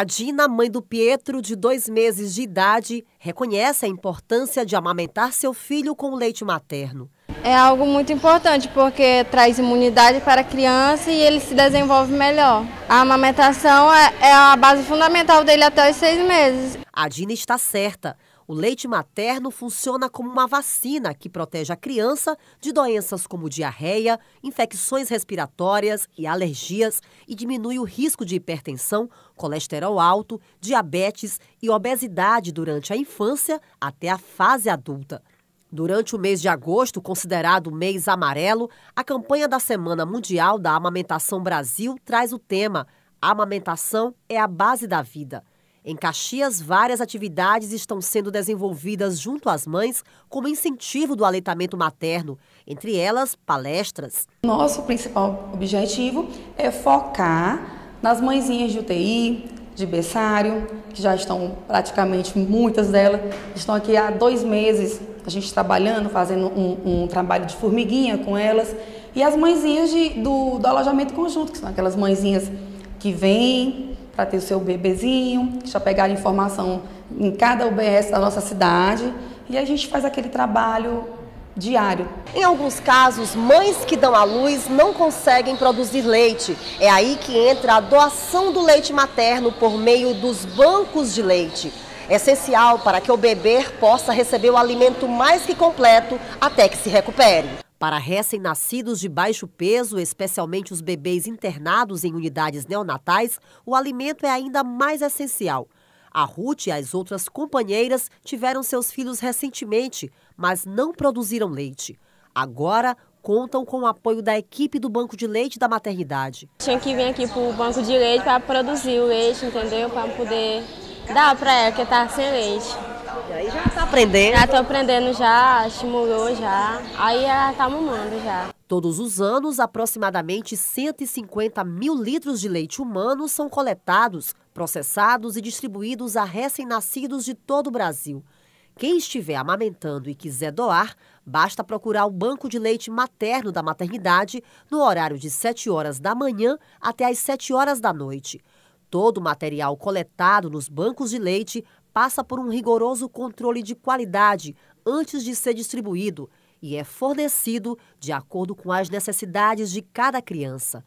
A Dina, mãe do Pietro, de dois meses de idade, reconhece a importância de amamentar seu filho com leite materno. É algo muito importante porque traz imunidade para a criança e ele se desenvolve melhor. A amamentação é, é a base fundamental dele até os seis meses. A Dina está certa. O leite materno funciona como uma vacina que protege a criança de doenças como diarreia, infecções respiratórias e alergias e diminui o risco de hipertensão, colesterol alto, diabetes e obesidade durante a infância até a fase adulta. Durante o mês de agosto, considerado mês amarelo, a campanha da Semana Mundial da Amamentação Brasil traz o tema Amamentação é a base da vida. Em Caxias, várias atividades estão sendo desenvolvidas junto às mães como incentivo do aleitamento materno, entre elas palestras. Nosso principal objetivo é focar nas mãezinhas de UTI, de berçário, que já estão praticamente muitas delas, estão aqui há dois meses, a gente trabalhando, fazendo um, um trabalho de formiguinha com elas, e as mãezinhas de, do, do alojamento conjunto, que são aquelas mãezinhas que vêm, para ter o seu bebezinho, já pegar informação em cada UBS da nossa cidade e a gente faz aquele trabalho diário. Em alguns casos, mães que dão à luz não conseguem produzir leite. É aí que entra a doação do leite materno por meio dos bancos de leite. É essencial para que o bebê possa receber o alimento mais que completo até que se recupere. Para recém-nascidos de baixo peso, especialmente os bebês internados em unidades neonatais, o alimento é ainda mais essencial. A Ruth e as outras companheiras tiveram seus filhos recentemente, mas não produziram leite. Agora, contam com o apoio da equipe do Banco de Leite da Maternidade. Tinha que vir aqui para o Banco de Leite para produzir o leite, entendeu? Para poder dar para ela, que está sem leite aí já está aprendendo? Já estou aprendendo, já estimulou, já. Aí ela é, está mamando já. Todos os anos, aproximadamente 150 mil litros de leite humano são coletados, processados e distribuídos a recém-nascidos de todo o Brasil. Quem estiver amamentando e quiser doar, basta procurar o banco de leite materno da maternidade no horário de 7 horas da manhã até as 7 horas da noite. Todo o material coletado nos bancos de leite passa por um rigoroso controle de qualidade antes de ser distribuído e é fornecido de acordo com as necessidades de cada criança.